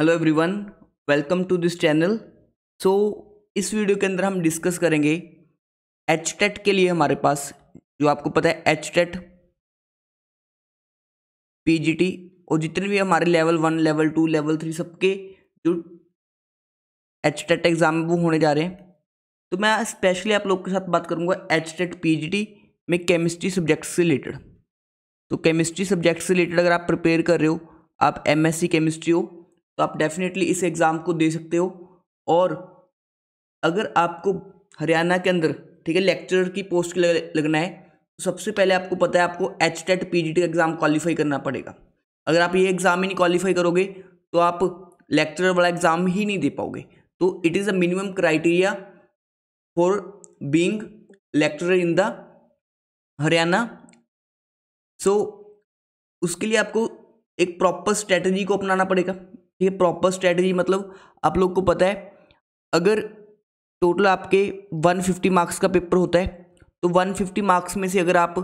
hello everyone welcome to this channel so इस video के अंदर हम डिस्कस करेंगे एच टेट के लिए हमारे पास जो आपको पता है एच टेट पीजीटी और जितने भी हमारे level one level two level three सबके जो एच टेट एग्ज़ाम वो होने जा रहे हैं तो मैं स्पेशली आप लोग के साथ बात करूँगा एच टेट पी में केमिस्ट्री सब्जेक्ट से रिलेटेड तो केमिस्ट्री सब्जेक्ट से रिलेटेड अगर आप प्रिपेयर कर रहे हो आप सी केमिस्ट्री हो तो आप डेफिनेटली इस एग्ज़ाम को दे सकते हो और अगर आपको हरियाणा के अंदर ठीक है लेक्चरर की पोस्ट के लग, लगना है तो सबसे पहले आपको पता है आपको एच टेट पी का एग्ज़ाम क्वालिफाई करना पड़ेगा अगर आप ये एग्ज़ाम ही नहीं क्वालिफाई करोगे तो आप लेक्चरर वाला एग्ज़ाम ही नहीं दे पाओगे तो it is a minimum criteria for being lecturer in the Haryana so उसके लिए आपको एक प्रॉपर स्ट्रेटजी को अपनाना पड़ेगा ये प्रॉपर स्ट्रैटेजी मतलब आप लोग को पता है अगर टोटल आपके 150 मार्क्स का पेपर होता है तो 150 मार्क्स में से अगर आप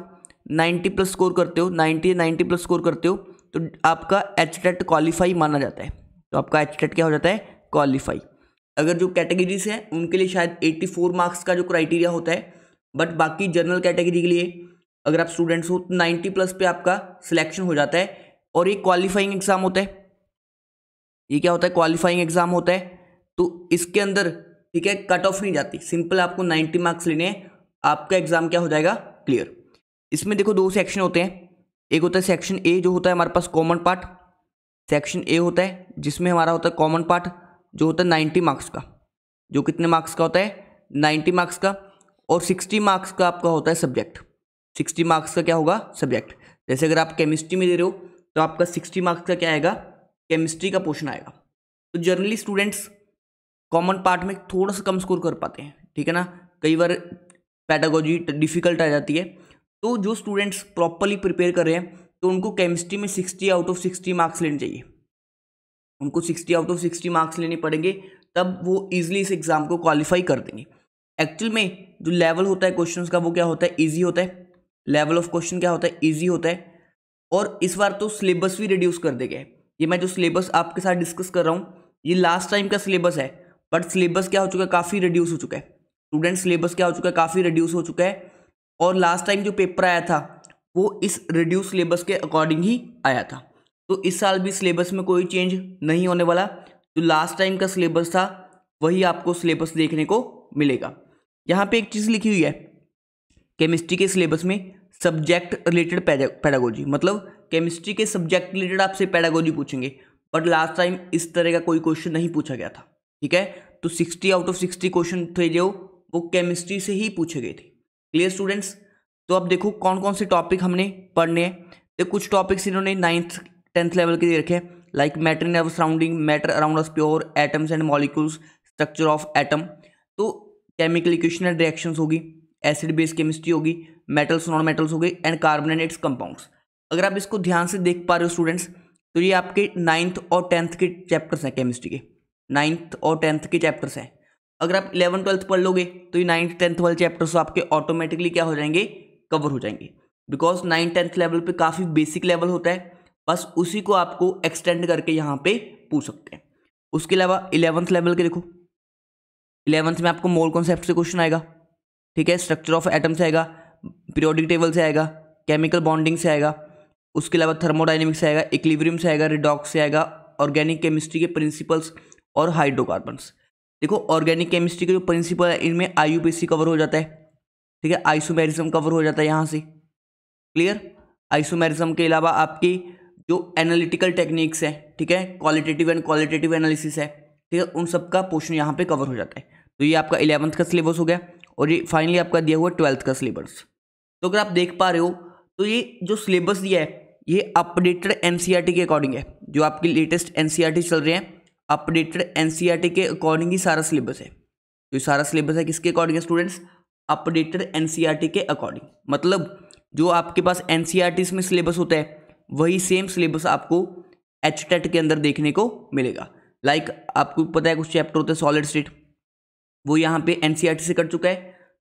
90 प्लस स्कोर करते हो 90 या 90 प्लस स्कोर करते हो तो आपका एच टेट क्वालिफाई माना जाता है तो आपका एच टेट क्या हो जाता है क्वालिफाई अगर जो कैटेगरीज हैं उनके लिए शायद 84 मार्क्स का जो क्राइटेरिया होता है बट बाकी जनरल कैटेगरी के लिए अगर आप स्टूडेंट्स हो तो नाइन्टी प्लस पे आपका सिलेक्शन हो जाता है और एक क्वालिफाइंग एग्ज़ाम होता है ये क्या होता है क्वालिफाइंग एग्जाम होता है तो इसके अंदर ठीक है कट ऑफ नहीं जाती सिंपल आपको नाइन्टी मार्क्स लेने हैं आपका एग्जाम क्या हो जाएगा क्लियर इसमें देखो दो सेक्शन होते हैं एक होता है सेक्शन ए जो होता है हमारे पास कॉमन पार्ट सेक्शन ए होता है जिसमें हमारा होता है कॉमन पार्ट जो होता है नाइन्टी मार्क्स का जो कितने मार्क्स का होता है नाइन्टी मार्क्स का और सिक्सटी मार्क्स का आपका होता है सब्जेक्ट सिक्सटी मार्क्स का क्या होगा सब्जेक्ट जैसे अगर आप केमिस्ट्री में दे रहे हो तो आपका सिक्सटी मार्क्स का क्या आएगा केमिस्ट्री का पोर्शन आएगा तो जनरली स्टूडेंट्स कॉमन पार्ट में थोड़ा सा कम स्कोर कर पाते हैं ठीक है ना कई बार पैटागोजी डिफ़िकल्ट आ जाती है तो जो स्टूडेंट्स प्रॉपरली प्रिपेयर कर रहे हैं तो उनको केमिस्ट्री में sixty out of sixty marks लेने चाहिए उनको sixty out of sixty marks लेने पड़ेंगे तब वो ईजिली इस एग्ज़ाम को क्वालिफाई कर देंगे एक्चुअल में जो लेवल होता है क्वेश्चंस का वो क्या होता है इजी होता है लेवल ऑफ क्वेश्चन क्या होता है इजी होता है और इस बार तो सिलेबस भी रिड्यूस कर दिया ये मैं जो सिलेबस आपके साथ डिस्कस कर रहा हूँ ये लास्ट टाइम का सिलेबस है बट सिलेबस क्या हो चुका है काफ़ी रिड्यूस हो चुका है स्टूडेंट सिलेबस क्या हो चुका है काफ़ी रिड्यूस हो चुका है और लास्ट टाइम जो पेपर आया था वो इस रिड्यूस सिलेबस के अकॉर्डिंग ही आया था तो इस साल भी सिलेबस में कोई चेंज नहीं होने वाला जो लास्ट टाइम का सिलेबस था वही आपको सिलेबस देखने को मिलेगा यहाँ पे एक चीज़ लिखी हुई है केमिस्ट्री के सिलेबस में सब्जेक्ट रिलेटेड पैडागोजी मतलब केमिस्ट्री के सब्जेक्ट रिलेटेड आपसे पैडागोजी पूछेंगे बट लास्ट टाइम इस तरह का कोई क्वेश्चन नहीं पूछा गया था ठीक है तो sixty out of sixty question थे जो वो केमिस्ट्री से ही पूछे गए थे क्लियर स्टूडेंट्स तो अब देखो कौन कौन से टॉपिक हमने पढ़ने हैं तो कुछ टॉपिक्स इन्होंने नाइन्थ टेंथ लेवल के लिए रखे हैं like matter in our surrounding matter around us pure atoms and molecules structure of atom तो केमिकल इक्वेशन एंड रिएक्शंस होगी एसिड बेस केमिस्ट्री होगी मेटल्स नॉन मेटल्स हो गई एंड इट्स कंपाउंड्स अगर आप इसको ध्यान से देख पा रहे हो स्टूडेंट्स तो ये आपके नाइन्थ और टेंथ के चैप्टर्स हैं केमिस्ट्री के नाइन्थ और टेंथ के चैप्टर्स हैं अगर आप इलेवन ट्वेल्थ पढ़ लोगे तो ये नाइन्थ टेंथ वाले चैप्टर्स आपके ऑटोमेटिकली क्या हो जाएंगे कवर हो जाएंगे बिकॉज नाइन टेंथ लेवल पर काफ़ी बेसिक लेवल होता है बस उसी को आपको एक्सटेंड करके यहाँ पर पूछ सकते हैं उसके अलावा इलेवंथ लेवल के देखो इलेवंथ में आपको मोल कॉन्सेप्ट से क्वेश्चन आएगा ठीक है स्ट्रक्चर ऑफ एटम से आएगा पीरियोडिक टेबल से आएगा केमिकल बॉन्डिंग से आएगा उसके अलावा थर्मोडाइनमिक्स से आएगा इक्लिब्रियम से आएगा रिडॉक्स से आएगा ऑर्गेनिक केमिस्ट्री के प्रिंसिपल्स और हाइड्रोकार्बन्स देखो ऑर्गेनिक केमिस्ट्री के जो प्रिंसिपल है इनमें आई कवर हो जाता है ठीक है आइसोमेरिज्म कवर हो जाता है यहाँ से क्लियर आइसोमेरिज्म के अलावा आपकी जो एनालिटिकल टेक्निक्स हैं ठीक है क्वालिटेटिव एंड क्वालिटेटिव एनालिसिस है ठीक है उन सब का पोर्शन यहाँ पे कवर हो जाता है तो ये आपका इलेवंथ का सिलेबस हो गया और ये फाइनली आपका दिया हुआ ट्वेल्थ का सिलेबस तो अगर आप देख पा रहे हो तो ये जो सिलेबस दिया है ये अपडेटेड एन e के अकॉर्डिंग है जो आपकी लेटेस्ट एन e चल रहे हैं अपडेटेड एन के अकॉर्डिंग ही सारा सिलेबस है जो तो सारा सिलेबस है किसके अकॉर्डिंग है स्टूडेंट्स अपडेटेड एन के अकॉर्डिंग मतलब जो आपके पास एन e में सिलेबस होता है वही सेम सिलेबस आपको एच के अंदर देखने को मिलेगा लाइक like, आपको पता है कुछ चैप्टर होते हैं सॉलिड स्टेट वो यहाँ पे एन से कट चुका है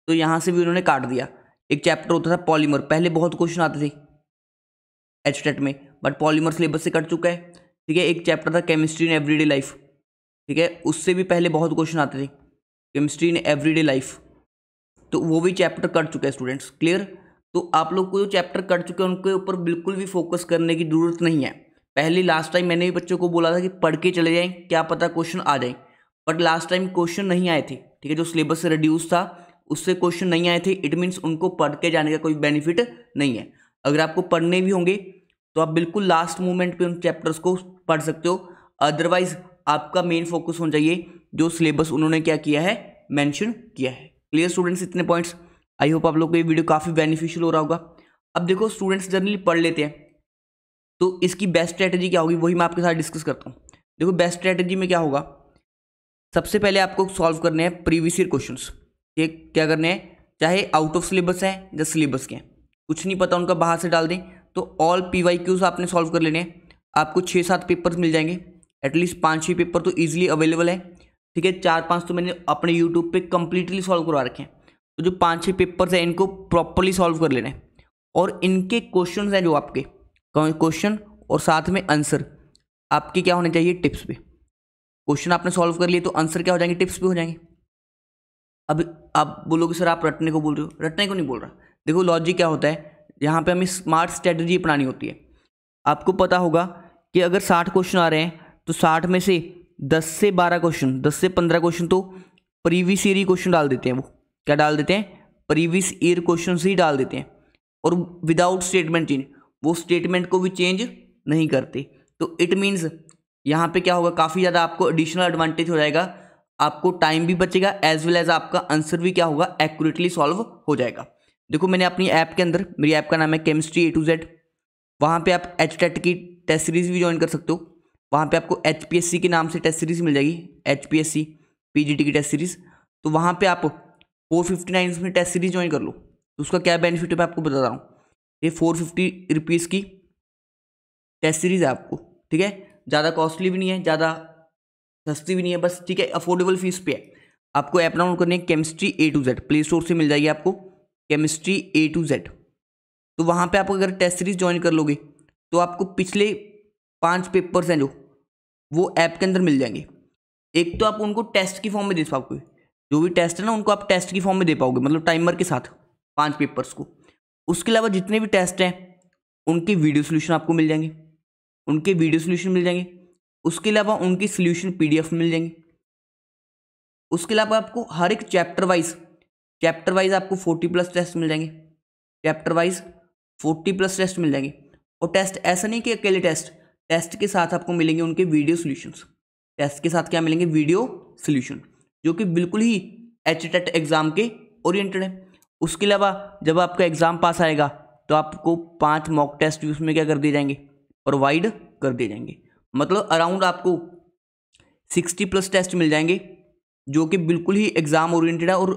तो यहाँ से भी उन्होंने काट दिया एक चैप्टर होता था पॉलीमर पहले बहुत क्वेश्चन आते थे एच टेट में बट पॉलीमर सिलेबस से कट चुका है ठीक है एक चैप्टर था केमिस्ट्री इन एवरीडे लाइफ ठीक है उससे भी पहले बहुत क्वेश्चन आते थे केमिस्ट्री इन एवरीडे लाइफ तो वो भी चैप्टर कट चुका है स्टूडेंट्स क्लियर तो आप लोग को जो चैप्टर कट चुके हैं उनके ऊपर बिल्कुल भी फोकस करने की ज़रूरत नहीं है पहले लास्ट टाइम मैंने भी बच्चों को बोला था कि पढ़ के चले जाएँ क्या पता क्वेश्चन आ जाए बट लास्ट टाइम क्वेश्चन नहीं आए थे ठीक है जो सिलेबस से रिड्यूस था उससे क्वेश्चन नहीं आए थे इट मीन्स उनको पढ़ के जाने का कोई बेनिफिट नहीं है अगर आपको पढ़ने भी होंगे तो आप बिल्कुल लास्ट मोमेंट पे उन चैप्टर्स को पढ़ सकते हो अदरवाइज आपका मेन फोकस होना चाहिए जो सिलेबस उन्होंने क्या किया है मैंशन किया है क्लियर स्टूडेंट्स इतने पॉइंट्स आई होप आप लोग को ये वीडियो काफ़ी बेनिफिशियल हो रहा होगा अब देखो स्टूडेंट्स जनरली पढ़ लेते हैं तो इसकी बेस्ट स्ट्रैटेजी क्या होगी वही मैं आपके साथ डिस्कस करता हूँ देखो बेस्ट स्ट्रैटेजी में क्या होगा सबसे पहले आपको सॉल्व करने हैं प्रीवियस ईयर क्वेश्चन ये क्या करने हैं चाहे आउट ऑफ सिलेबस हैं या सिलेबस के हैं कुछ नहीं पता उनका बाहर से डाल दें तो ऑल पी वाई क्यूज आपने सॉल्व कर लेने हैं आपको छः सात पेपर्स मिल जाएंगे एटलीस्ट पाँच छः पेपर तो ईजिली अवेलेबल है ठीक है चार पाँच तो मैंने अपने यूट्यूब पर कम्प्लीटली सॉल्व करवा रखे हैं तो जो पाँच छः पेपर्स हैं इनको प्रॉपरली सॉल्व कर लेना है और इनके क्वेश्चन हैं जो आपके क्वेश्चन और साथ में आंसर आपके क्या होने चाहिए टिप्स पे क्वेश्चन आपने सॉल्व कर लिए तो आंसर क्या हो जाएंगे टिप्स भी हो जाएंगे अब आप बोलोगे सर आप रटने को बोल रहे हो रटने को नहीं बोल रहा देखो लॉजिक क्या होता है यहाँ पे हमें स्मार्ट स्ट्रेटजी अपनानी होती है आपको पता होगा कि अगर साठ क्वेश्चन आ रहे हैं तो साठ में से दस से बारह क्वेश्चन दस से पंद्रह क्वेश्चन तो प्रीवियस ईयर ही क्वेश्चन डाल देते हैं वो क्या डाल देते हैं प्रीवियस ईयर क्वेश्चन ही डाल देते हैं और विदाउट स्टेटमेंट चेंज वो स्टेटमेंट को भी चेंज नहीं करते तो इट मीन्स यहाँ पे क्या होगा काफ़ी ज़्यादा आपको एडिशनल एडवांटेज हो जाएगा आपको टाइम भी बचेगा एज वेल एज आपका आंसर भी क्या होगा एक्यूरेटली सॉल्व हो जाएगा देखो मैंने अपनी ऐप के अंदर मेरी ऐप का नाम है केमिस्ट्री ए टू जेड वहाँ पे आप एच टेट की टेस्ट सीरीज़ भी ज्वाइन कर सकते हो वहाँ पे आपको एच पी एस सी के नाम से टेस्ट सीरीज़ मिल जाएगी H P S C P G T की टेस्ट सीरीज़ तो वहाँ पे आप फोर फिफ्टी नाइन में टेस्ट सीरीज़ ज्वाइन कर लो तो उसका क्या बेनिफिट है मैं आपको बता रहा हूँ ये फोर फिफ्टी रुपीज़ की टेस्ट सीरीज़ है आपको ठीक है ज़्यादा कॉस्टली भी नहीं है ज़्यादा सस्ती भी नहीं है बस ठीक है अफोर्डेबल फीस पे है आपको ऐप डाउनलोड करनी है chemistry A to Z play store से मिल जाएगी आपको केमिस्ट्री ए टू जेड तो वहाँ पे आप अगर टेस्ट सीरीज ज्वाइन कर लोगे तो आपको पिछले पांच पेपर्स हैं जो वो ऐप के अंदर मिल जाएंगे एक तो आप उनको टेस्ट की फॉर्म में दे पाओगे जो भी टेस्ट है ना उनको आप टेस्ट की फॉर्म में दे पाओगे मतलब टाइमर के साथ पांच पेपर्स को उसके अलावा जितने भी टेस्ट हैं उनके वीडियो सोल्यूशन आपको मिल जाएंगे उनके वीडियो सोल्यूशन मिल जाएंगे उसके अलावा उनके सोल्यूशन पीडीएफ मिल जाएंगे उसके अलावा आपको हर एक चैप्टर वाइज चैप्टर वाइज आपको फोर्टी प्लस टेस्ट मिल जाएंगे chapter wise forty plus test मिल जाएंगे और टेस्ट ऐसा नहीं कि अकेले टेस्ट टेस्ट के साथ आपको मिलेंगे उनके वीडियो सोल्यूशन टेस्ट के साथ क्या मिलेंगे वीडियो सोल्यूशन जो कि बिल्कुल ही एच टेट एग्ज़ाम के ओरिएंटेड है उसके अलावा जब आपका एग्ज़ाम पास आएगा तो आपको पांच मॉक टेस्ट भी उसमें क्या कर दिए जाएंगे प्रोवाइड कर दिए जाएंगे मतलब अराउंड आपको सिक्सटी प्लस टेस्ट मिल जाएंगे जो कि बिल्कुल ही एग्ज़ाम ओरिएंटेड है और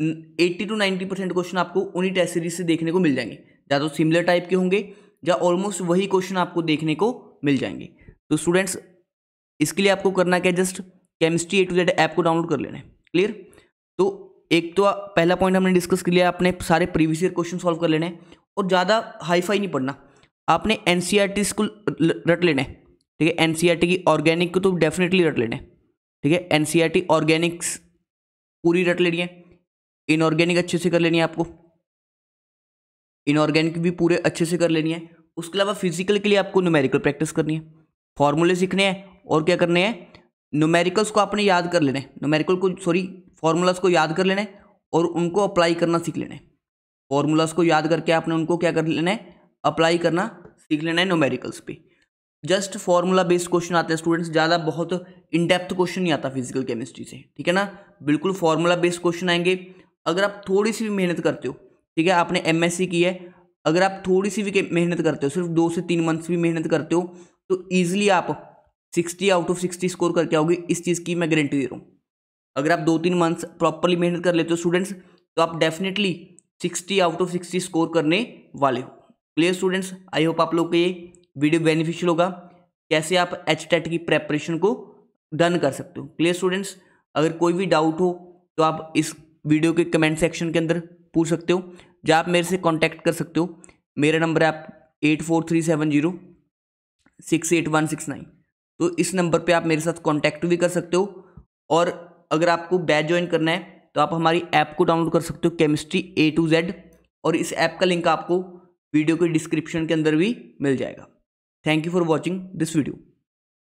eighty two ninety percent question आपको उन्हीं टेस्ट सीरीज से देखने को मिल जाएंगे या तो सिमिलर टाइप के होंगे या ऑलमोस्ट वही क्वेश्चन आपको देखने को मिल जाएंगे तो स्टूडेंट्स इसके लिए आपको करना क्या just chemistry A to Z app को डाउनलोड कर लेना है क्लियर तो एक तो पहला पॉइंट हमने डिस्कस कर लिया आपने सारे प्रीवियस ईयर क्वेश्चन सॉल्व कर लेने हैं और ज़्यादा हाईफाई नहीं पढ़ना आपने एन सी आर टी को रट लेना है ठीक है एन सी आर टी की ऑर्गेनिक को तो डेफिनेटली रट लेना ठीक है N C R T organics पूरी रट लेनी है इनऑर्गेनिक अच्छे से कर लेनी है आपको इनऑर्गेनिक भी पूरे अच्छे से कर लेनी है उसके अलावा फिजिकल के लिए आपको न्यूमेरिकल प्रैक्टिस करनी है फॉर्मूले सीखने हैं और क्या करने हैं न्यूमेरिकल्स को आपने याद कर लेना है न्यूमेरिकल को सॉरी फार्मूलाज को याद कर लेना है और उनको अप्लाई करना सीख लेना है फार्मूलाज को याद करके आपने उनको क्या कर लेना है अप्लाई करना सीख लेना है न्यूमेरिकल्स पे जस्ट फार्मूला बेस्ड क्वेश्चन आते हैं स्टूडेंट्स ज़्यादा बहुत इनडेप्थ क्वेश्चन नहीं आता फिजिकल केमिस्ट्री से ठीक है ना बिल्कुल फार्मूला बेस्ड क्वेश्चन आएंगे अगर आप थोड़ी सी भी मेहनत करते हो ठीक है आपने एम की है अगर आप थोड़ी सी भी मेहनत करते हो सिर्फ दो से तीन मंथ्स भी मेहनत करते हो तो ईजिली आप sixty out of sixty score करके आओगे इस चीज़ की मैं गारंटी दे रहा हूँ अगर आप दो तीन मंथ्स प्रॉपरली मेहनत कर लेते हो स्टूडेंट्स तो आप definitely sixty out of sixty score करने वाले हो क्लियर स्टूडेंट्स आई होप आप लोग को ये वीडियो बेनिफिशियल होगा कैसे आप एच टेट की प्रेपरेशन को डन कर सकते हो क्लियर स्टूडेंट्स अगर कोई भी डाउट हो तो आप इस वीडियो के कमेंट सेक्शन के अंदर पूछ सकते हो या आप मेरे से कॉन्टैक्ट कर सकते हो मेरा नंबर है आप eight four three seven zero six eight one six nine तो इस नंबर पे आप मेरे साथ कॉन्टैक्ट भी कर सकते हो और अगर आपको बैच ज्वाइन करना है तो आप हमारी ऐप को डाउनलोड कर सकते हो केमिस्ट्री ए टू जेड और इस ऐप का लिंक आपको वीडियो के डिस्क्रिप्शन के अंदर भी मिल जाएगा thank you for watching this video